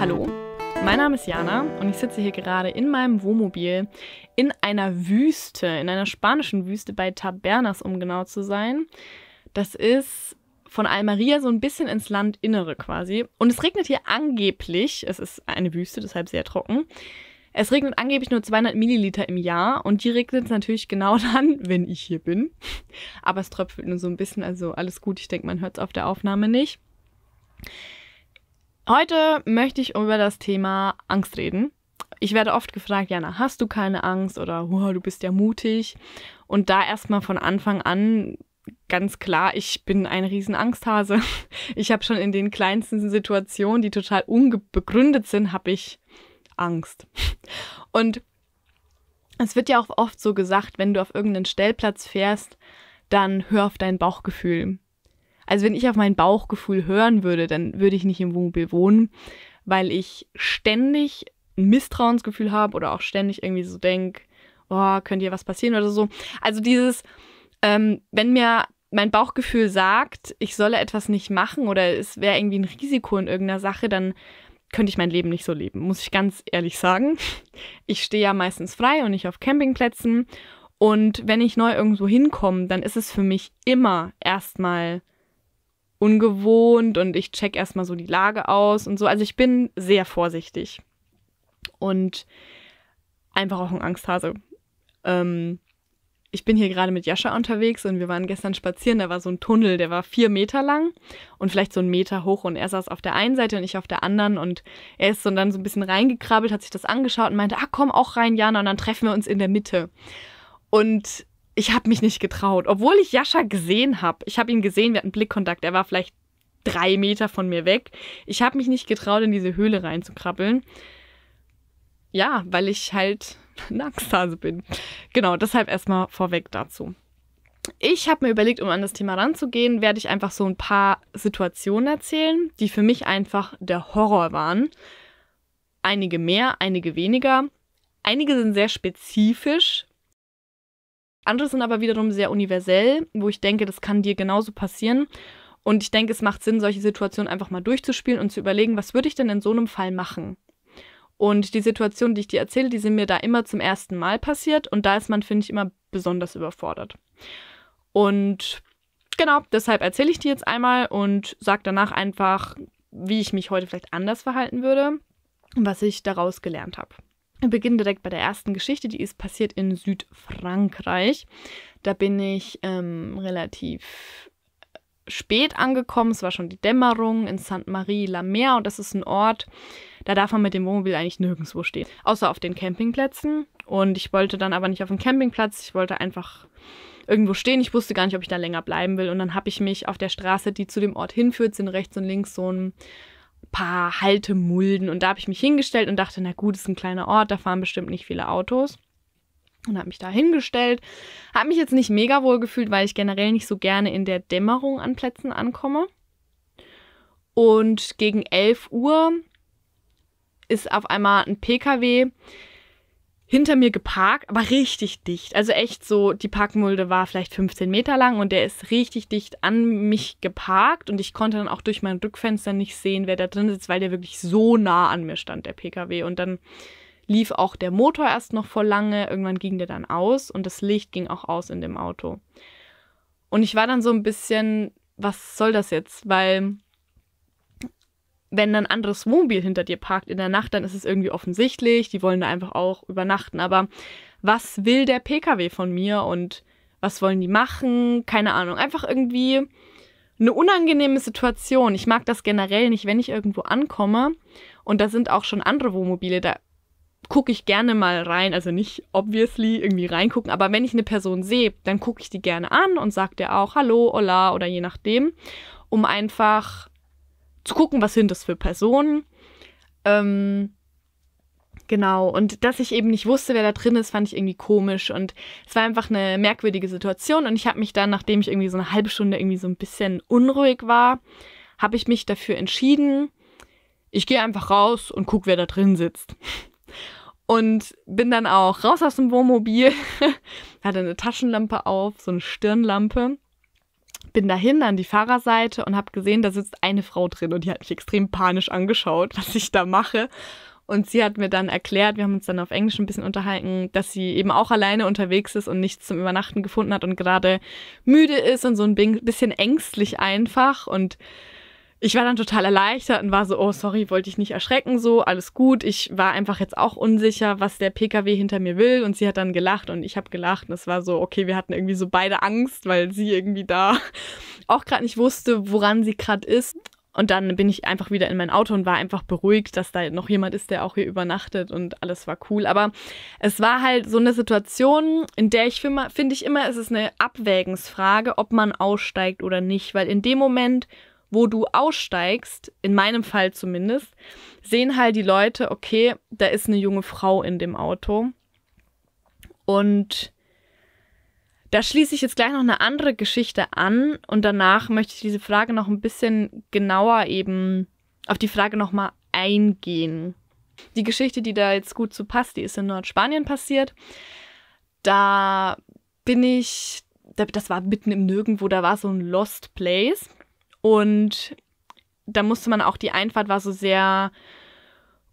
Hallo, mein Name ist Jana und ich sitze hier gerade in meinem Wohnmobil in einer Wüste, in einer spanischen Wüste bei Tabernas, um genau zu sein. Das ist von Almeria so ein bisschen ins Landinnere quasi. Und es regnet hier angeblich, es ist eine Wüste, deshalb sehr trocken. Es regnet angeblich nur 200 Milliliter im Jahr und die regnet es natürlich genau dann, wenn ich hier bin. Aber es tröpfelt nur so ein bisschen, also alles gut. Ich denke, man hört es auf der Aufnahme nicht. Heute möchte ich über das Thema Angst reden. Ich werde oft gefragt, Jana, hast du keine Angst oder oh, du bist ja mutig? Und da erstmal von Anfang an ganz klar, ich bin ein Riesenangsthase. Ich habe schon in den kleinsten Situationen, die total unbegründet sind, habe ich Angst. Und es wird ja auch oft so gesagt, wenn du auf irgendeinen Stellplatz fährst, dann hör auf dein Bauchgefühl. Also wenn ich auf mein Bauchgefühl hören würde, dann würde ich nicht im Wohnmobil wohnen, weil ich ständig ein Misstrauensgefühl habe oder auch ständig irgendwie so denke, oh, könnte hier was passieren oder so. Also dieses, ähm, wenn mir mein Bauchgefühl sagt, ich solle etwas nicht machen oder es wäre irgendwie ein Risiko in irgendeiner Sache, dann könnte ich mein Leben nicht so leben, muss ich ganz ehrlich sagen. Ich stehe ja meistens frei und nicht auf Campingplätzen. Und wenn ich neu irgendwo hinkomme, dann ist es für mich immer erstmal ungewohnt und ich check erstmal so die Lage aus und so. Also ich bin sehr vorsichtig und einfach auch ein Angsthase. Ähm, ich bin hier gerade mit Jascha unterwegs und wir waren gestern spazieren. Da war so ein Tunnel, der war vier Meter lang und vielleicht so einen Meter hoch. Und er saß auf der einen Seite und ich auf der anderen. Und er ist so dann so ein bisschen reingekrabbelt, hat sich das angeschaut und meinte, ah, komm auch rein, Jana. Und dann treffen wir uns in der Mitte. Und ich habe mich nicht getraut, obwohl ich Jascha gesehen habe. Ich habe ihn gesehen, wir hatten Blickkontakt. Er war vielleicht drei Meter von mir weg. Ich habe mich nicht getraut, in diese Höhle reinzukrabbeln. Ja, weil ich halt eine Angsthase bin. Genau, deshalb erstmal vorweg dazu. Ich habe mir überlegt, um an das Thema ranzugehen, werde ich einfach so ein paar Situationen erzählen, die für mich einfach der Horror waren. Einige mehr, einige weniger. Einige sind sehr spezifisch, andere sind aber wiederum sehr universell, wo ich denke, das kann dir genauso passieren. Und ich denke, es macht Sinn, solche Situationen einfach mal durchzuspielen und zu überlegen, was würde ich denn in so einem Fall machen? Und die Situationen, die ich dir erzähle, die sind mir da immer zum ersten Mal passiert und da ist man, finde ich, immer besonders überfordert. Und genau, deshalb erzähle ich dir jetzt einmal und sage danach einfach, wie ich mich heute vielleicht anders verhalten würde und was ich daraus gelernt habe. Wir beginnen direkt bei der ersten Geschichte, die ist passiert in Südfrankreich. Da bin ich ähm, relativ spät angekommen, es war schon die Dämmerung in Sainte-Marie-la-Mer und das ist ein Ort, da darf man mit dem Wohnmobil eigentlich nirgendwo stehen, außer auf den Campingplätzen. Und ich wollte dann aber nicht auf den Campingplatz, ich wollte einfach irgendwo stehen. Ich wusste gar nicht, ob ich da länger bleiben will. Und dann habe ich mich auf der Straße, die zu dem Ort hinführt, sind rechts und links so ein paar Haltemulden. Und da habe ich mich hingestellt und dachte, na gut, ist ein kleiner Ort, da fahren bestimmt nicht viele Autos. Und habe mich da hingestellt. Habe mich jetzt nicht mega wohl gefühlt, weil ich generell nicht so gerne in der Dämmerung an Plätzen ankomme. Und gegen 11 Uhr ist auf einmal ein PKW hinter mir geparkt, aber richtig dicht. Also echt so, die Parkmulde war vielleicht 15 Meter lang und der ist richtig dicht an mich geparkt und ich konnte dann auch durch mein Rückfenster nicht sehen, wer da drin sitzt, weil der wirklich so nah an mir stand, der PKW. Und dann lief auch der Motor erst noch vor lange, irgendwann ging der dann aus und das Licht ging auch aus in dem Auto. Und ich war dann so ein bisschen, was soll das jetzt? Weil wenn ein anderes Wohnmobil hinter dir parkt in der Nacht, dann ist es irgendwie offensichtlich, die wollen da einfach auch übernachten. Aber was will der Pkw von mir und was wollen die machen? Keine Ahnung. Einfach irgendwie eine unangenehme Situation. Ich mag das generell nicht, wenn ich irgendwo ankomme und da sind auch schon andere Wohnmobile, da gucke ich gerne mal rein. Also nicht obviously irgendwie reingucken, aber wenn ich eine Person sehe, dann gucke ich die gerne an und sage der auch Hallo, Hola oder je nachdem, um einfach zu gucken, was sind das für Personen. Ähm, genau, und dass ich eben nicht wusste, wer da drin ist, fand ich irgendwie komisch. Und es war einfach eine merkwürdige Situation. Und ich habe mich dann, nachdem ich irgendwie so eine halbe Stunde irgendwie so ein bisschen unruhig war, habe ich mich dafür entschieden, ich gehe einfach raus und gucke, wer da drin sitzt. Und bin dann auch raus aus dem Wohnmobil, hatte eine Taschenlampe auf, so eine Stirnlampe bin dahin an die Fahrerseite und habe gesehen, da sitzt eine Frau drin und die hat mich extrem panisch angeschaut, was ich da mache. Und sie hat mir dann erklärt, wir haben uns dann auf Englisch ein bisschen unterhalten, dass sie eben auch alleine unterwegs ist und nichts zum Übernachten gefunden hat und gerade müde ist und so ein bisschen ängstlich einfach und ich war dann total erleichtert und war so, oh, sorry, wollte ich nicht erschrecken, so, alles gut. Ich war einfach jetzt auch unsicher, was der PKW hinter mir will. Und sie hat dann gelacht und ich habe gelacht. Und es war so, okay, wir hatten irgendwie so beide Angst, weil sie irgendwie da auch gerade nicht wusste, woran sie gerade ist. Und dann bin ich einfach wieder in mein Auto und war einfach beruhigt, dass da noch jemand ist, der auch hier übernachtet und alles war cool. Aber es war halt so eine Situation, in der ich finde, find ich immer, es ist eine Abwägensfrage, ob man aussteigt oder nicht. Weil in dem Moment wo du aussteigst, in meinem Fall zumindest, sehen halt die Leute, okay, da ist eine junge Frau in dem Auto. Und da schließe ich jetzt gleich noch eine andere Geschichte an und danach möchte ich diese Frage noch ein bisschen genauer eben auf die Frage nochmal eingehen. Die Geschichte, die da jetzt gut zu passt, die ist in Nordspanien passiert. Da bin ich, das war mitten im Nirgendwo, da war so ein Lost Place. Und da musste man auch, die Einfahrt war so sehr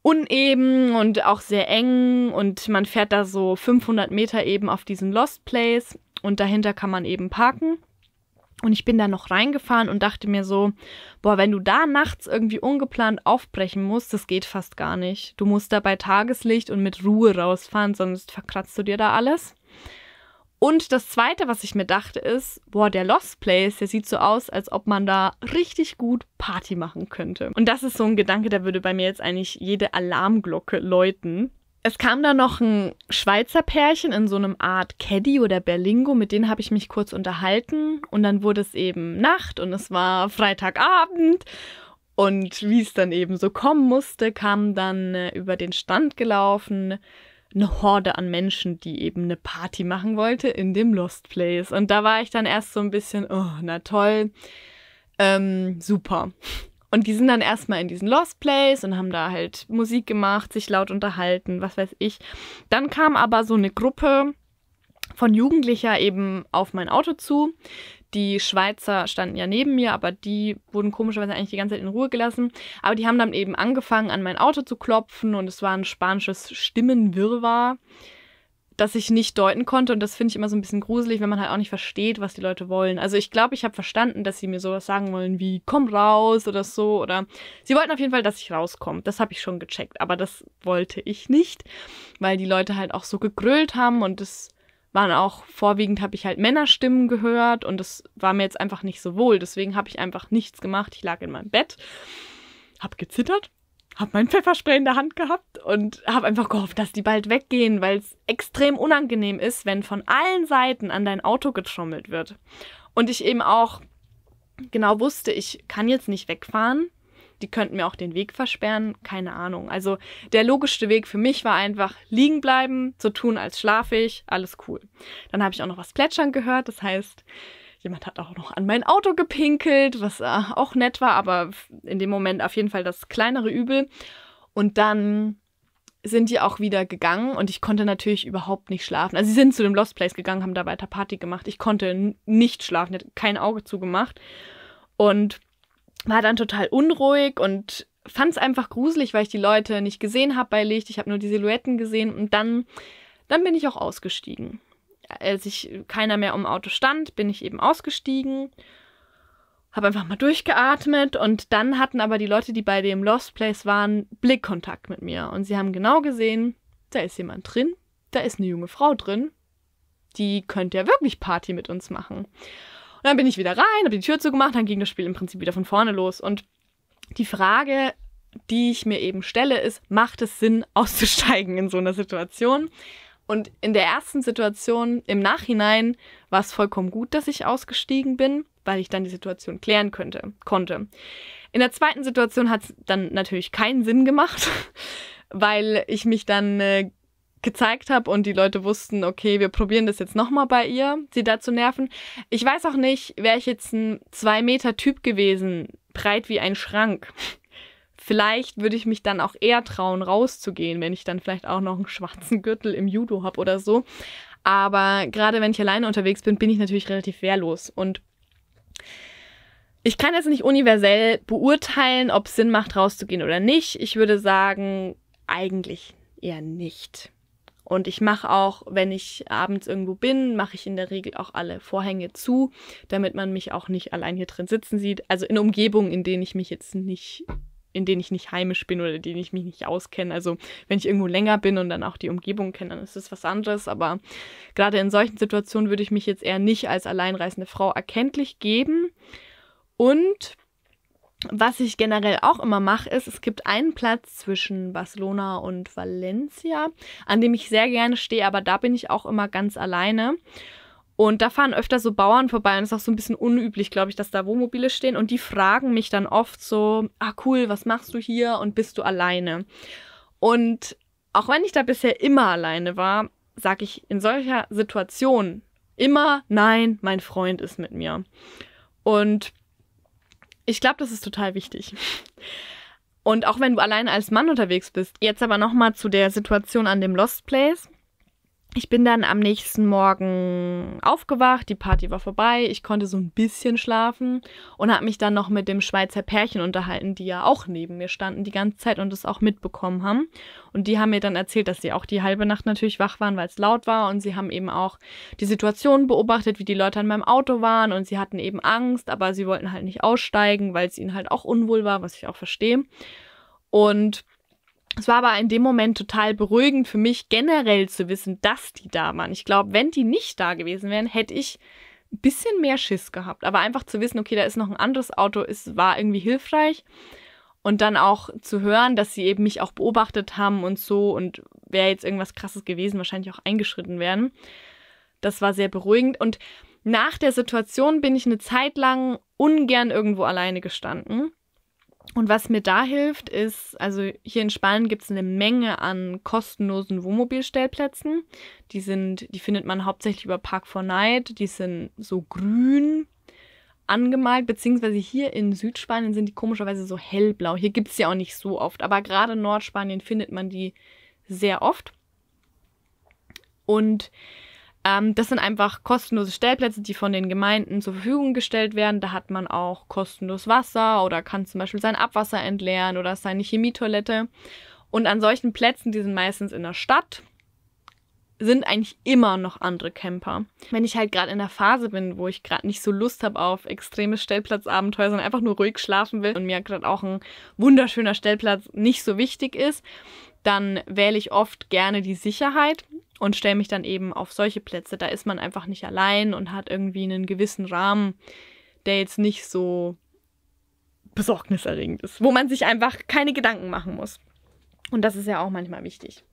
uneben und auch sehr eng und man fährt da so 500 Meter eben auf diesen Lost Place und dahinter kann man eben parken. Und ich bin da noch reingefahren und dachte mir so, boah, wenn du da nachts irgendwie ungeplant aufbrechen musst, das geht fast gar nicht. Du musst da bei Tageslicht und mit Ruhe rausfahren, sonst verkratzt du dir da alles. Und das Zweite, was ich mir dachte, ist, boah, der Lost Place, der sieht so aus, als ob man da richtig gut Party machen könnte. Und das ist so ein Gedanke, der würde bei mir jetzt eigentlich jede Alarmglocke läuten. Es kam da noch ein Schweizer Pärchen in so einem Art Caddy oder Berlingo, mit denen habe ich mich kurz unterhalten. Und dann wurde es eben Nacht und es war Freitagabend. Und wie es dann eben so kommen musste, kam dann äh, über den Stand gelaufen eine Horde an Menschen, die eben eine Party machen wollte in dem Lost Place. Und da war ich dann erst so ein bisschen, oh, na toll, ähm, super. Und die sind dann erstmal in diesen Lost Place und haben da halt Musik gemacht, sich laut unterhalten, was weiß ich. Dann kam aber so eine Gruppe von Jugendlicher eben auf mein Auto zu, die Schweizer standen ja neben mir, aber die wurden komischerweise eigentlich die ganze Zeit in Ruhe gelassen. Aber die haben dann eben angefangen, an mein Auto zu klopfen und es war ein spanisches Stimmenwirrwarr, das ich nicht deuten konnte. Und das finde ich immer so ein bisschen gruselig, wenn man halt auch nicht versteht, was die Leute wollen. Also ich glaube, ich habe verstanden, dass sie mir sowas sagen wollen wie komm raus oder so. Oder sie wollten auf jeden Fall, dass ich rauskomme. Das habe ich schon gecheckt. Aber das wollte ich nicht, weil die Leute halt auch so gegrölt haben und es waren auch vorwiegend, habe ich halt Männerstimmen gehört und das war mir jetzt einfach nicht so wohl. Deswegen habe ich einfach nichts gemacht. Ich lag in meinem Bett, habe gezittert, habe mein Pfefferspray in der Hand gehabt und habe einfach gehofft, dass die bald weggehen, weil es extrem unangenehm ist, wenn von allen Seiten an dein Auto getrommelt wird. Und ich eben auch genau wusste, ich kann jetzt nicht wegfahren, die könnten mir auch den Weg versperren, keine Ahnung. Also der logischste Weg für mich war einfach liegen bleiben, so tun, als schlafe ich, alles cool. Dann habe ich auch noch was plätschern gehört, das heißt, jemand hat auch noch an mein Auto gepinkelt, was äh, auch nett war, aber in dem Moment auf jeden Fall das kleinere Übel. Und dann sind die auch wieder gegangen und ich konnte natürlich überhaupt nicht schlafen. Also sie sind zu dem Lost Place gegangen, haben da weiter Party gemacht. Ich konnte nicht schlafen, hätte kein Auge zugemacht. Und war dann total unruhig und fand es einfach gruselig, weil ich die Leute nicht gesehen habe bei Licht. Ich habe nur die Silhouetten gesehen und dann, dann bin ich auch ausgestiegen. Als ich keiner mehr um Auto stand, bin ich eben ausgestiegen, habe einfach mal durchgeatmet und dann hatten aber die Leute, die bei dem Lost Place waren, Blickkontakt mit mir und sie haben genau gesehen, da ist jemand drin, da ist eine junge Frau drin, die könnte ja wirklich Party mit uns machen dann bin ich wieder rein, habe die Tür zugemacht, dann ging das Spiel im Prinzip wieder von vorne los. Und die Frage, die ich mir eben stelle, ist, macht es Sinn, auszusteigen in so einer Situation? Und in der ersten Situation im Nachhinein war es vollkommen gut, dass ich ausgestiegen bin, weil ich dann die Situation klären könnte, konnte. In der zweiten Situation hat es dann natürlich keinen Sinn gemacht, weil ich mich dann äh, gezeigt habe und die Leute wussten, okay, wir probieren das jetzt nochmal bei ihr, sie dazu nerven. Ich weiß auch nicht, wäre ich jetzt ein 2 Meter Typ gewesen, breit wie ein Schrank. Vielleicht würde ich mich dann auch eher trauen, rauszugehen, wenn ich dann vielleicht auch noch einen schwarzen Gürtel im Judo habe oder so. Aber gerade wenn ich alleine unterwegs bin, bin ich natürlich relativ wehrlos. Und ich kann jetzt nicht universell beurteilen, ob es Sinn macht, rauszugehen oder nicht. Ich würde sagen, eigentlich eher nicht. Und ich mache auch, wenn ich abends irgendwo bin, mache ich in der Regel auch alle Vorhänge zu, damit man mich auch nicht allein hier drin sitzen sieht. Also in Umgebungen, in denen ich mich jetzt nicht in denen ich nicht heimisch bin oder in denen ich mich nicht auskenne. Also wenn ich irgendwo länger bin und dann auch die Umgebung kenne, dann ist das was anderes. Aber gerade in solchen Situationen würde ich mich jetzt eher nicht als alleinreisende Frau erkenntlich geben. Und was ich generell auch immer mache, ist, es gibt einen Platz zwischen Barcelona und Valencia, an dem ich sehr gerne stehe, aber da bin ich auch immer ganz alleine. Und da fahren öfter so Bauern vorbei und es ist auch so ein bisschen unüblich, glaube ich, dass da Wohnmobile stehen. Und die fragen mich dann oft so, ah cool, was machst du hier und bist du alleine? Und auch wenn ich da bisher immer alleine war, sage ich in solcher Situation immer, nein, mein Freund ist mit mir. Und ich glaube, das ist total wichtig. Und auch wenn du allein als Mann unterwegs bist, jetzt aber nochmal zu der Situation an dem Lost Place ich bin dann am nächsten Morgen aufgewacht, die Party war vorbei, ich konnte so ein bisschen schlafen und habe mich dann noch mit dem Schweizer Pärchen unterhalten, die ja auch neben mir standen die ganze Zeit und das auch mitbekommen haben. Und die haben mir dann erzählt, dass sie auch die halbe Nacht natürlich wach waren, weil es laut war und sie haben eben auch die Situation beobachtet, wie die Leute an meinem Auto waren und sie hatten eben Angst, aber sie wollten halt nicht aussteigen, weil es ihnen halt auch unwohl war, was ich auch verstehe. Und es war aber in dem Moment total beruhigend für mich, generell zu wissen, dass die da waren. Ich glaube, wenn die nicht da gewesen wären, hätte ich ein bisschen mehr Schiss gehabt. Aber einfach zu wissen, okay, da ist noch ein anderes Auto, es war irgendwie hilfreich. Und dann auch zu hören, dass sie eben mich auch beobachtet haben und so und wäre jetzt irgendwas Krasses gewesen, wahrscheinlich auch eingeschritten werden. Das war sehr beruhigend. Und nach der Situation bin ich eine Zeit lang ungern irgendwo alleine gestanden. Und was mir da hilft, ist, also hier in Spanien gibt es eine Menge an kostenlosen Wohnmobilstellplätzen. Die sind, die findet man hauptsächlich über Park4Night. Die sind so grün angemalt, beziehungsweise hier in Südspanien sind die komischerweise so hellblau. Hier gibt es ja auch nicht so oft, aber gerade in Nordspanien findet man die sehr oft. Und ähm, das sind einfach kostenlose Stellplätze, die von den Gemeinden zur Verfügung gestellt werden. Da hat man auch kostenlos Wasser oder kann zum Beispiel sein Abwasser entleeren oder seine Chemietoilette. Und an solchen Plätzen, die sind meistens in der Stadt, sind eigentlich immer noch andere Camper. Wenn ich halt gerade in der Phase bin, wo ich gerade nicht so Lust habe auf extreme Stellplatzabenteuer, sondern einfach nur ruhig schlafen will und mir gerade auch ein wunderschöner Stellplatz nicht so wichtig ist, dann wähle ich oft gerne die Sicherheit und stelle mich dann eben auf solche Plätze. Da ist man einfach nicht allein und hat irgendwie einen gewissen Rahmen, der jetzt nicht so besorgniserregend ist, wo man sich einfach keine Gedanken machen muss. Und das ist ja auch manchmal wichtig.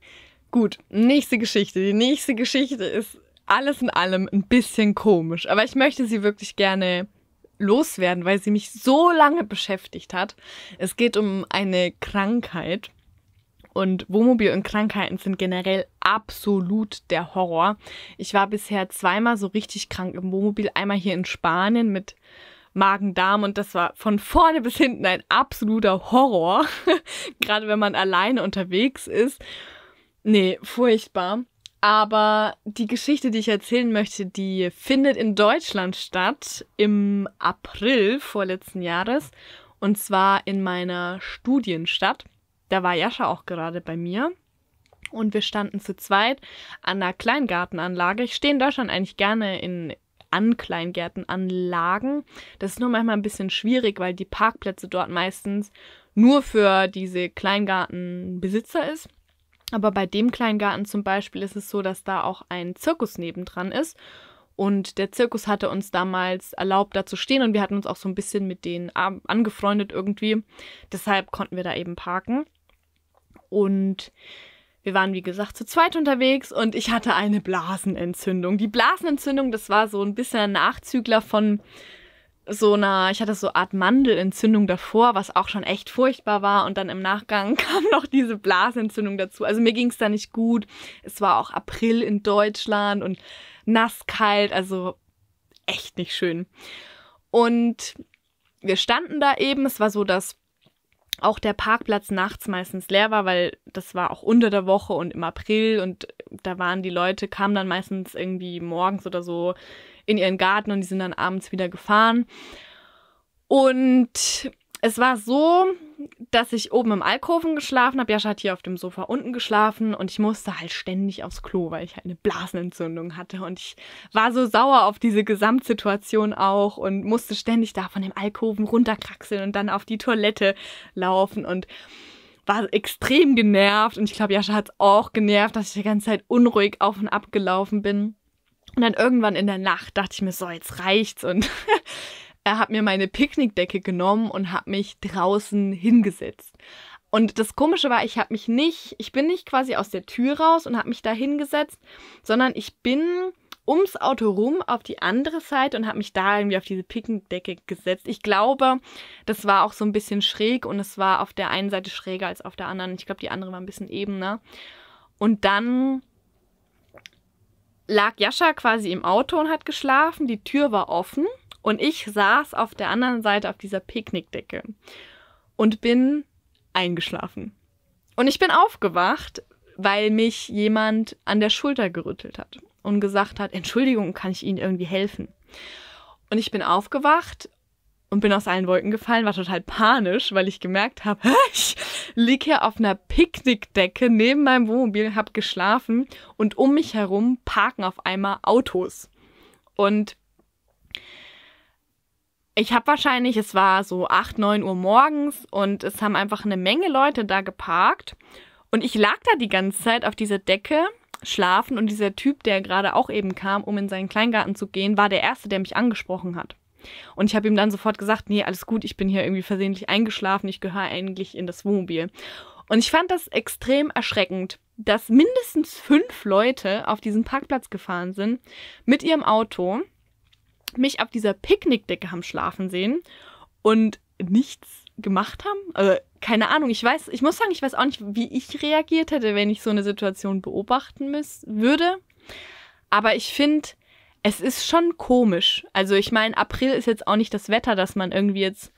Gut, nächste Geschichte. Die nächste Geschichte ist alles in allem ein bisschen komisch, aber ich möchte sie wirklich gerne loswerden, weil sie mich so lange beschäftigt hat. Es geht um eine Krankheit, und Wohnmobil und Krankheiten sind generell absolut der Horror. Ich war bisher zweimal so richtig krank im Wohnmobil. Einmal hier in Spanien mit Magen-Darm und das war von vorne bis hinten ein absoluter Horror. Gerade wenn man alleine unterwegs ist. Nee, furchtbar. Aber die Geschichte, die ich erzählen möchte, die findet in Deutschland statt im April vorletzten Jahres. Und zwar in meiner Studienstadt. Da war Jascha auch gerade bei mir und wir standen zu zweit an einer Kleingartenanlage. Ich stehe in Deutschland eigentlich gerne in an Kleingärtenanlagen. Das ist nur manchmal ein bisschen schwierig, weil die Parkplätze dort meistens nur für diese Kleingartenbesitzer ist. Aber bei dem Kleingarten zum Beispiel ist es so, dass da auch ein Zirkus nebendran ist. Und der Zirkus hatte uns damals erlaubt, da zu stehen und wir hatten uns auch so ein bisschen mit denen angefreundet irgendwie. Deshalb konnten wir da eben parken und wir waren, wie gesagt, zu zweit unterwegs und ich hatte eine Blasenentzündung. Die Blasenentzündung, das war so ein bisschen ein Nachzügler von so einer, ich hatte so eine Art Mandelentzündung davor, was auch schon echt furchtbar war. Und dann im Nachgang kam noch diese Blasenentzündung dazu. Also mir ging es da nicht gut. Es war auch April in Deutschland und nass kalt, also echt nicht schön. Und wir standen da eben, es war so das auch der Parkplatz nachts meistens leer war, weil das war auch unter der Woche und im April und da waren die Leute, kamen dann meistens irgendwie morgens oder so in ihren Garten und die sind dann abends wieder gefahren. Und es war so, dass ich oben im Alkoven geschlafen habe. Jascha hat hier auf dem Sofa unten geschlafen und ich musste halt ständig aufs Klo, weil ich halt eine Blasenentzündung hatte. Und ich war so sauer auf diese Gesamtsituation auch und musste ständig da von dem Alkoven runterkraxeln und dann auf die Toilette laufen und war extrem genervt. Und ich glaube, Jascha hat es auch genervt, dass ich die ganze Zeit unruhig auf und ab gelaufen bin. Und dann irgendwann in der Nacht dachte ich mir, so, jetzt reicht's und Er hat mir meine Picknickdecke genommen und hat mich draußen hingesetzt. Und das Komische war, ich habe mich nicht, ich bin nicht quasi aus der Tür raus und habe mich da hingesetzt, sondern ich bin ums Auto rum auf die andere Seite und habe mich da irgendwie auf diese Picknickdecke gesetzt. Ich glaube, das war auch so ein bisschen schräg und es war auf der einen Seite schräger als auf der anderen. Ich glaube, die andere war ein bisschen ebener. Und dann lag Jascha quasi im Auto und hat geschlafen. Die Tür war offen und ich saß auf der anderen Seite auf dieser Picknickdecke und bin eingeschlafen. Und ich bin aufgewacht, weil mich jemand an der Schulter gerüttelt hat und gesagt hat, Entschuldigung, kann ich Ihnen irgendwie helfen? Und ich bin aufgewacht und bin aus allen Wolken gefallen, war total panisch, weil ich gemerkt habe, ich liege hier auf einer Picknickdecke neben meinem Wohnmobil, habe geschlafen und um mich herum parken auf einmal Autos. Und ich habe wahrscheinlich, es war so 8, 9 Uhr morgens und es haben einfach eine Menge Leute da geparkt. Und ich lag da die ganze Zeit auf dieser Decke, schlafen und dieser Typ, der gerade auch eben kam, um in seinen Kleingarten zu gehen, war der Erste, der mich angesprochen hat. Und ich habe ihm dann sofort gesagt, nee, alles gut, ich bin hier irgendwie versehentlich eingeschlafen, ich gehöre eigentlich in das Wohnmobil. Und ich fand das extrem erschreckend, dass mindestens fünf Leute auf diesen Parkplatz gefahren sind mit ihrem Auto mich auf dieser Picknickdecke haben schlafen sehen und nichts gemacht haben. Also, keine Ahnung, ich weiß, ich muss sagen, ich weiß auch nicht, wie ich reagiert hätte, wenn ich so eine Situation beobachten müß, würde. Aber ich finde, es ist schon komisch. Also ich meine, April ist jetzt auch nicht das Wetter, dass man irgendwie jetzt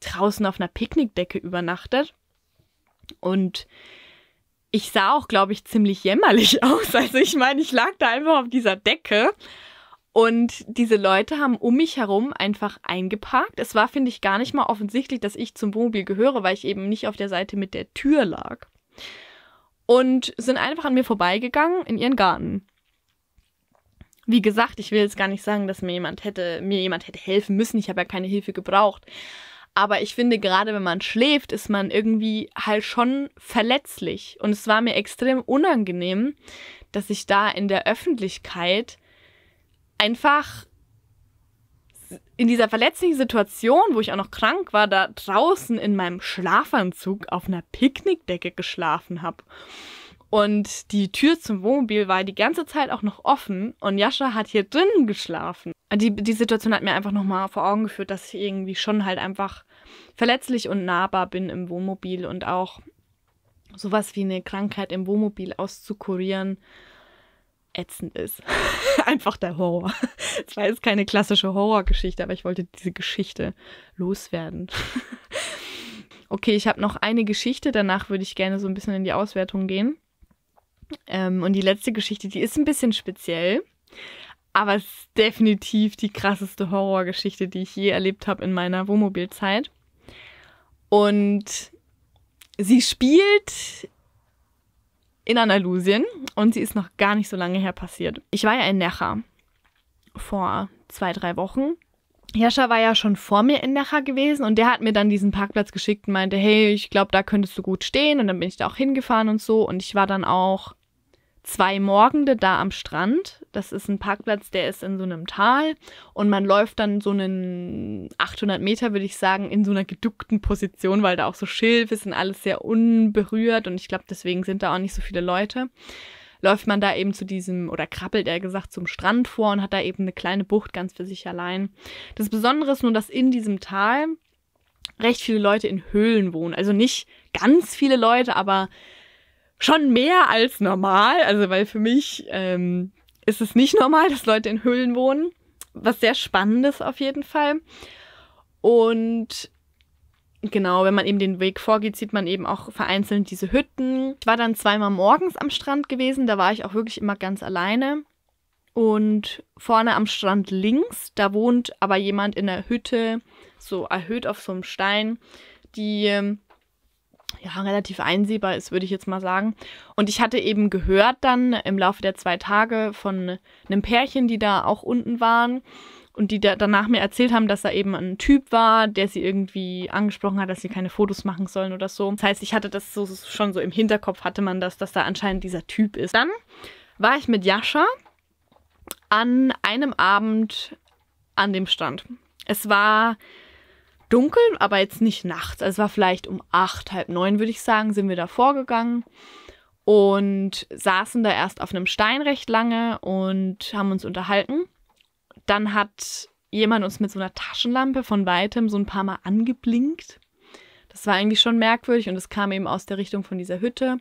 draußen auf einer Picknickdecke übernachtet. Und ich sah auch, glaube ich, ziemlich jämmerlich aus. Also ich meine, ich lag da einfach auf dieser Decke und diese Leute haben um mich herum einfach eingeparkt. Es war, finde ich, gar nicht mal offensichtlich, dass ich zum Wohnmobil gehöre, weil ich eben nicht auf der Seite mit der Tür lag. Und sind einfach an mir vorbeigegangen in ihren Garten. Wie gesagt, ich will jetzt gar nicht sagen, dass mir jemand hätte, mir jemand hätte helfen müssen. Ich habe ja keine Hilfe gebraucht. Aber ich finde, gerade wenn man schläft, ist man irgendwie halt schon verletzlich. Und es war mir extrem unangenehm, dass ich da in der Öffentlichkeit einfach in dieser verletzlichen Situation, wo ich auch noch krank war, da draußen in meinem Schlafanzug auf einer Picknickdecke geschlafen habe. Und die Tür zum Wohnmobil war die ganze Zeit auch noch offen und Jascha hat hier drinnen geschlafen. Die, die Situation hat mir einfach nochmal vor Augen geführt, dass ich irgendwie schon halt einfach verletzlich und nahbar bin im Wohnmobil und auch sowas wie eine Krankheit im Wohnmobil auszukurieren ätzend ist. Einfach der Horror. Es war jetzt keine klassische Horrorgeschichte, aber ich wollte diese Geschichte loswerden. okay, ich habe noch eine Geschichte, danach würde ich gerne so ein bisschen in die Auswertung gehen. Ähm, und die letzte Geschichte, die ist ein bisschen speziell, aber es ist definitiv die krasseste Horrorgeschichte, die ich je erlebt habe in meiner Wohnmobilzeit. Und sie spielt in Andalusien und sie ist noch gar nicht so lange her passiert. Ich war ja in Necha vor zwei, drei Wochen. Jascha war ja schon vor mir in Necha gewesen und der hat mir dann diesen Parkplatz geschickt und meinte, hey, ich glaube, da könntest du gut stehen und dann bin ich da auch hingefahren und so und ich war dann auch zwei Morgende da am Strand. Das ist ein Parkplatz, der ist in so einem Tal und man läuft dann so einen 800 Meter, würde ich sagen, in so einer geduckten Position, weil da auch so Schilf ist und alles sehr unberührt und ich glaube, deswegen sind da auch nicht so viele Leute. Läuft man da eben zu diesem oder krabbelt er gesagt zum Strand vor und hat da eben eine kleine Bucht ganz für sich allein. Das Besondere ist nur, dass in diesem Tal recht viele Leute in Höhlen wohnen. Also nicht ganz viele Leute, aber schon mehr als normal. Also, weil für mich ähm, ist es nicht normal, dass Leute in Höhlen wohnen. Was sehr Spannendes auf jeden Fall. Und genau, wenn man eben den Weg vorgeht, sieht man eben auch vereinzelt diese Hütten. Ich war dann zweimal morgens am Strand gewesen, da war ich auch wirklich immer ganz alleine. Und vorne am Strand links, da wohnt aber jemand in der Hütte, so erhöht auf so einem Stein, die ähm, ja, relativ einsehbar ist, würde ich jetzt mal sagen. Und ich hatte eben gehört dann im Laufe der zwei Tage von einem Pärchen, die da auch unten waren und die da danach mir erzählt haben, dass da eben ein Typ war, der sie irgendwie angesprochen hat, dass sie keine Fotos machen sollen oder so. Das heißt, ich hatte das so, schon so im Hinterkopf, hatte man das, dass da anscheinend dieser Typ ist. Dann war ich mit Jascha an einem Abend an dem Strand. Es war dunkel, aber jetzt nicht nachts. Also es war vielleicht um acht, halb neun, würde ich sagen, sind wir da vorgegangen und saßen da erst auf einem Stein recht lange und haben uns unterhalten. Dann hat jemand uns mit so einer Taschenlampe von weitem so ein paar Mal angeblinkt. Das war irgendwie schon merkwürdig und es kam eben aus der Richtung von dieser Hütte.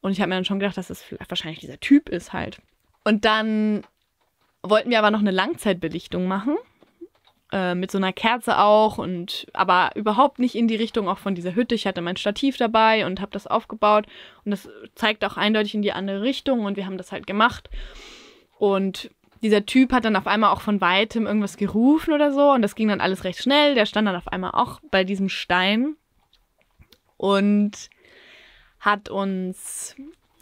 Und ich habe mir dann schon gedacht, dass das wahrscheinlich dieser Typ ist halt. Und dann wollten wir aber noch eine Langzeitbelichtung machen äh, mit so einer Kerze auch und aber überhaupt nicht in die Richtung auch von dieser Hütte. Ich hatte mein Stativ dabei und habe das aufgebaut und das zeigt auch eindeutig in die andere Richtung und wir haben das halt gemacht. Und dieser Typ hat dann auf einmal auch von weitem irgendwas gerufen oder so und das ging dann alles recht schnell. Der stand dann auf einmal auch bei diesem Stein und hat uns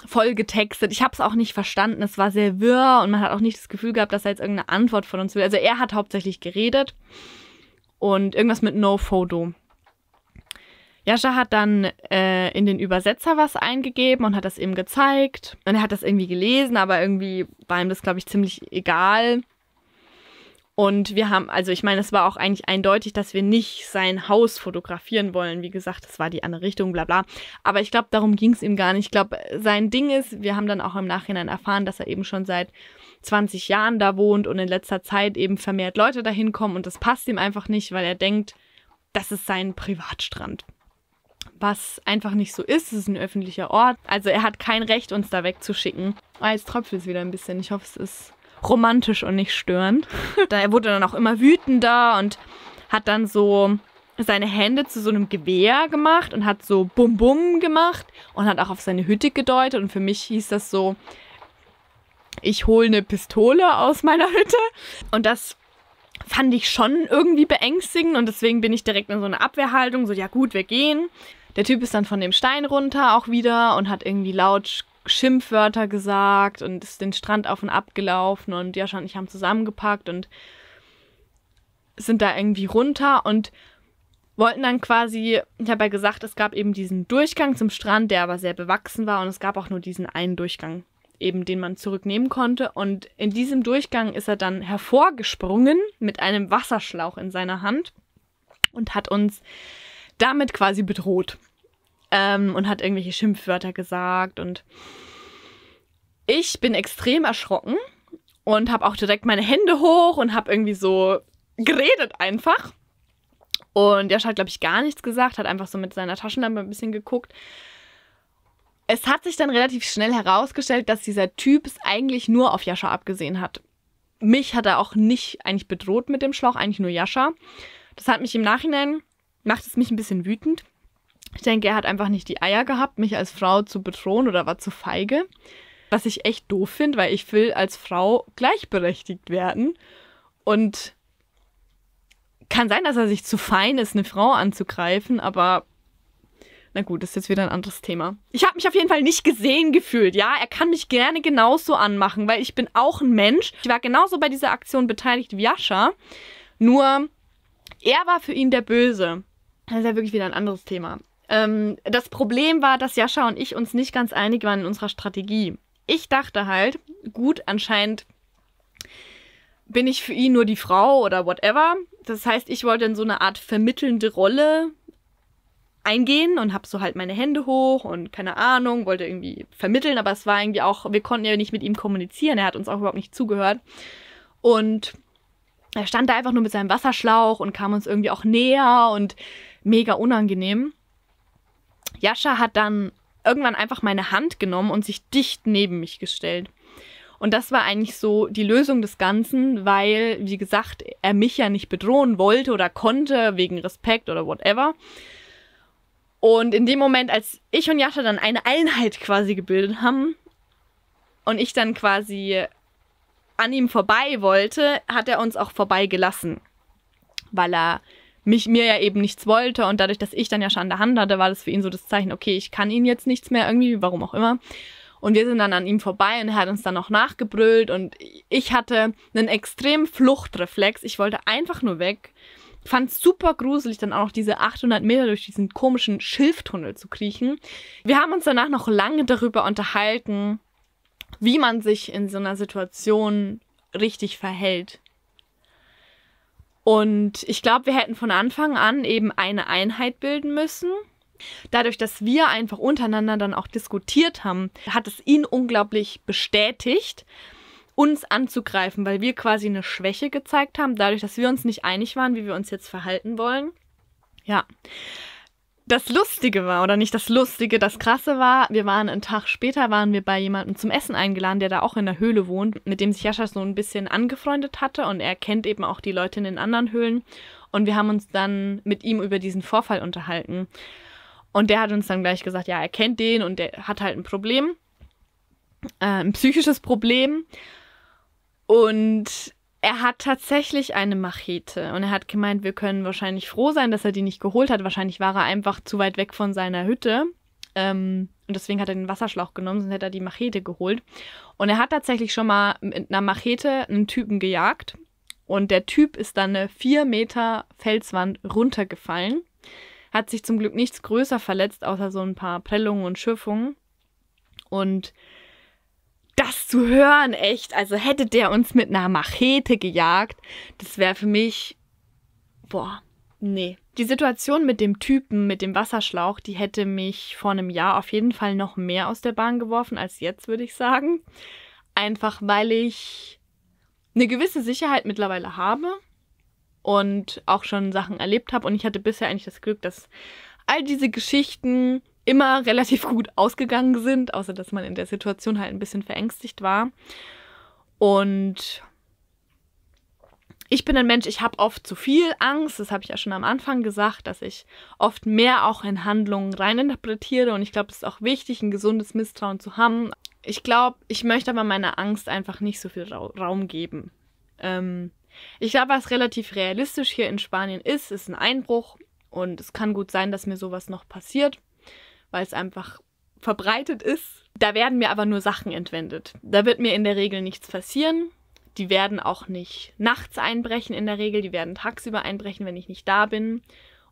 voll getextet. Ich habe es auch nicht verstanden. Es war sehr wirr und man hat auch nicht das Gefühl gehabt, dass er jetzt irgendeine Antwort von uns will. Also er hat hauptsächlich geredet und irgendwas mit No Photo. Jascha hat dann äh, in den Übersetzer was eingegeben und hat das ihm gezeigt. Und er hat das irgendwie gelesen, aber irgendwie war ihm das, glaube ich, ziemlich egal. Und wir haben, also ich meine, es war auch eigentlich eindeutig, dass wir nicht sein Haus fotografieren wollen. Wie gesagt, das war die andere Richtung, bla bla. Aber ich glaube, darum ging es ihm gar nicht. Ich glaube, sein Ding ist, wir haben dann auch im Nachhinein erfahren, dass er eben schon seit 20 Jahren da wohnt und in letzter Zeit eben vermehrt Leute da hinkommen und das passt ihm einfach nicht, weil er denkt, das ist sein Privatstrand. Was einfach nicht so ist, es ist ein öffentlicher Ort. Also er hat kein Recht, uns da wegzuschicken. Ah, jetzt tröpfelt es wieder ein bisschen. Ich hoffe, es ist romantisch und nicht störend. er wurde dann auch immer wütender und hat dann so seine Hände zu so einem Gewehr gemacht und hat so Bum Bum gemacht und hat auch auf seine Hütte gedeutet. Und für mich hieß das so, ich hole eine Pistole aus meiner Hütte. Und das fand ich schon irgendwie beängstigend und deswegen bin ich direkt in so eine Abwehrhaltung, so ja gut, wir gehen. Der Typ ist dann von dem Stein runter auch wieder und hat irgendwie laut Schimpfwörter gesagt und ist den Strand auf und ab gelaufen und Joscha und ich haben zusammengepackt und sind da irgendwie runter und wollten dann quasi, ich habe ja gesagt, es gab eben diesen Durchgang zum Strand, der aber sehr bewachsen war und es gab auch nur diesen einen Durchgang, eben den man zurücknehmen konnte. Und in diesem Durchgang ist er dann hervorgesprungen mit einem Wasserschlauch in seiner Hand und hat uns damit quasi bedroht ähm, und hat irgendwelche Schimpfwörter gesagt. Und ich bin extrem erschrocken und habe auch direkt meine Hände hoch und habe irgendwie so geredet einfach. Und Josh hat, glaube ich, gar nichts gesagt, hat einfach so mit seiner Taschenlampe ein bisschen geguckt. Es hat sich dann relativ schnell herausgestellt, dass dieser Typ es eigentlich nur auf Jascha abgesehen hat. Mich hat er auch nicht eigentlich bedroht mit dem Schlauch, eigentlich nur Jascha. Das hat mich im Nachhinein, macht es mich ein bisschen wütend, ich denke, er hat einfach nicht die Eier gehabt, mich als Frau zu bedrohen oder war zu feige. Was ich echt doof finde, weil ich will als Frau gleichberechtigt werden. Und kann sein, dass er sich zu fein ist, eine Frau anzugreifen, aber na gut, das ist jetzt wieder ein anderes Thema. Ich habe mich auf jeden Fall nicht gesehen gefühlt, ja. Er kann mich gerne genauso anmachen, weil ich bin auch ein Mensch. Ich war genauso bei dieser Aktion beteiligt wie Jascha, nur er war für ihn der Böse. Das ist ja wirklich wieder ein anderes Thema. Ähm, das Problem war, dass Jascha und ich uns nicht ganz einig waren in unserer Strategie. Ich dachte halt, gut, anscheinend bin ich für ihn nur die Frau oder whatever. Das heißt, ich wollte in so eine Art vermittelnde Rolle eingehen und habe so halt meine Hände hoch und keine Ahnung, wollte irgendwie vermitteln, aber es war irgendwie auch, wir konnten ja nicht mit ihm kommunizieren, er hat uns auch überhaupt nicht zugehört. Und er stand da einfach nur mit seinem Wasserschlauch und kam uns irgendwie auch näher und mega unangenehm. Jascha hat dann irgendwann einfach meine Hand genommen und sich dicht neben mich gestellt. Und das war eigentlich so die Lösung des Ganzen, weil, wie gesagt, er mich ja nicht bedrohen wollte oder konnte, wegen Respekt oder whatever. Und in dem Moment, als ich und Jascha dann eine Einheit quasi gebildet haben und ich dann quasi an ihm vorbei wollte, hat er uns auch vorbeigelassen, weil er mich mir ja eben nichts wollte und dadurch, dass ich dann ja schon an der Hand hatte, war das für ihn so das Zeichen, okay, ich kann ihn jetzt nichts mehr irgendwie, warum auch immer. Und wir sind dann an ihm vorbei und er hat uns dann noch nachgebrüllt und ich hatte einen extremen Fluchtreflex. Ich wollte einfach nur weg. Fand super gruselig, dann auch noch diese 800 Meter durch diesen komischen Schilftunnel zu kriechen. Wir haben uns danach noch lange darüber unterhalten, wie man sich in so einer Situation richtig verhält. Und ich glaube, wir hätten von Anfang an eben eine Einheit bilden müssen. Dadurch, dass wir einfach untereinander dann auch diskutiert haben, hat es ihn unglaublich bestätigt, uns anzugreifen, weil wir quasi eine Schwäche gezeigt haben, dadurch, dass wir uns nicht einig waren, wie wir uns jetzt verhalten wollen. Ja das Lustige war, oder nicht das Lustige, das Krasse war, wir waren einen Tag später, waren wir bei jemandem zum Essen eingeladen, der da auch in der Höhle wohnt, mit dem sich Jascha so ein bisschen angefreundet hatte und er kennt eben auch die Leute in den anderen Höhlen. Und wir haben uns dann mit ihm über diesen Vorfall unterhalten. Und der hat uns dann gleich gesagt, ja, er kennt den und der hat halt ein Problem, äh, ein psychisches Problem. Und er hat tatsächlich eine Machete und er hat gemeint, wir können wahrscheinlich froh sein, dass er die nicht geholt hat. Wahrscheinlich war er einfach zu weit weg von seiner Hütte. Ähm, und deswegen hat er den Wasserschlauch genommen, sonst hätte er die Machete geholt. Und er hat tatsächlich schon mal mit einer Machete einen Typen gejagt. Und der Typ ist dann eine 4 Meter Felswand runtergefallen. Hat sich zum Glück nichts größer verletzt, außer so ein paar Prellungen und Schürfungen. Und das zu hören, echt. Also hätte der uns mit einer Machete gejagt, das wäre für mich, boah, nee. Die Situation mit dem Typen, mit dem Wasserschlauch, die hätte mich vor einem Jahr auf jeden Fall noch mehr aus der Bahn geworfen als jetzt, würde ich sagen. Einfach weil ich eine gewisse Sicherheit mittlerweile habe und auch schon Sachen erlebt habe. Und ich hatte bisher eigentlich das Glück, dass all diese Geschichten immer relativ gut ausgegangen sind, außer dass man in der Situation halt ein bisschen verängstigt war. Und ich bin ein Mensch, ich habe oft zu viel Angst, das habe ich ja schon am Anfang gesagt, dass ich oft mehr auch in Handlungen reininterpretiere und ich glaube, es ist auch wichtig, ein gesundes Misstrauen zu haben. Ich glaube, ich möchte aber meiner Angst einfach nicht so viel Ra Raum geben. Ähm, ich glaube, was relativ realistisch hier in Spanien ist, ist ein Einbruch und es kann gut sein, dass mir sowas noch passiert weil es einfach verbreitet ist. Da werden mir aber nur Sachen entwendet. Da wird mir in der Regel nichts passieren. Die werden auch nicht nachts einbrechen in der Regel. Die werden tagsüber einbrechen, wenn ich nicht da bin.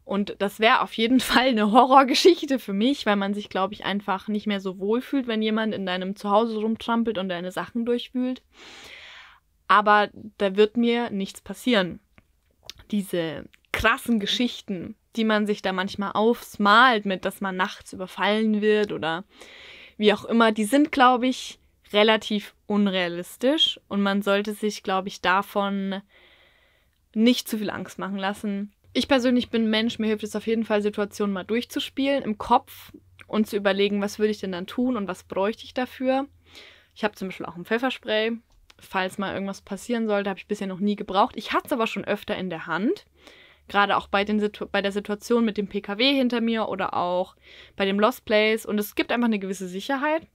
Und das wäre auf jeden Fall eine Horrorgeschichte für mich, weil man sich, glaube ich, einfach nicht mehr so wohl fühlt, wenn jemand in deinem Zuhause rumtrampelt und deine Sachen durchwühlt. Aber da wird mir nichts passieren. Diese krassen Geschichten, die man sich da manchmal aufsmalt mit dass man nachts überfallen wird oder wie auch immer, die sind, glaube ich, relativ unrealistisch und man sollte sich, glaube ich, davon nicht zu viel Angst machen lassen. Ich persönlich bin Mensch, mir hilft es auf jeden Fall, Situationen mal durchzuspielen im Kopf und zu überlegen, was würde ich denn dann tun und was bräuchte ich dafür. Ich habe zum Beispiel auch ein Pfefferspray. Falls mal irgendwas passieren sollte, habe ich bisher noch nie gebraucht. Ich hatte es aber schon öfter in der Hand. Gerade auch bei, den Situ bei der Situation mit dem PKW hinter mir oder auch bei dem Lost Place. Und es gibt einfach eine gewisse Sicherheit.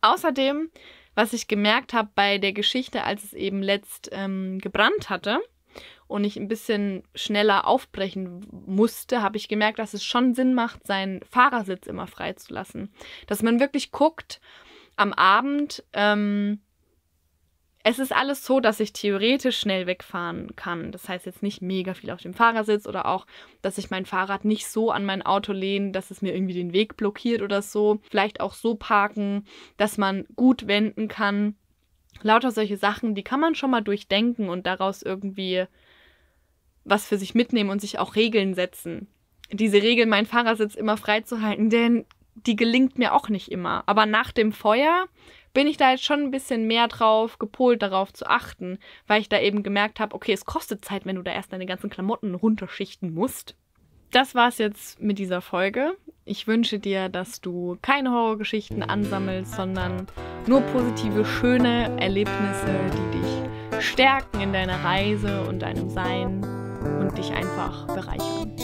Außerdem, was ich gemerkt habe bei der Geschichte, als es eben letzt ähm, gebrannt hatte, und ich ein bisschen schneller aufbrechen musste, habe ich gemerkt, dass es schon Sinn macht, seinen Fahrersitz immer freizulassen. Dass man wirklich guckt am Abend, ähm, es ist alles so, dass ich theoretisch schnell wegfahren kann. Das heißt jetzt nicht mega viel auf dem Fahrersitz oder auch, dass ich mein Fahrrad nicht so an mein Auto lehne, dass es mir irgendwie den Weg blockiert oder so. Vielleicht auch so parken, dass man gut wenden kann. Lauter solche Sachen, die kann man schon mal durchdenken und daraus irgendwie was für sich mitnehmen und sich auch Regeln setzen. Diese Regel, meinen Fahrersitz immer freizuhalten, denn die gelingt mir auch nicht immer. Aber nach dem Feuer bin ich da jetzt schon ein bisschen mehr drauf gepolt, darauf zu achten, weil ich da eben gemerkt habe, okay, es kostet Zeit, wenn du da erst deine ganzen Klamotten runterschichten musst. Das war's jetzt mit dieser Folge. Ich wünsche dir, dass du keine Horrorgeschichten ansammelst, sondern nur positive, schöne Erlebnisse, die dich stärken in deiner Reise und deinem Sein und dich einfach bereichern.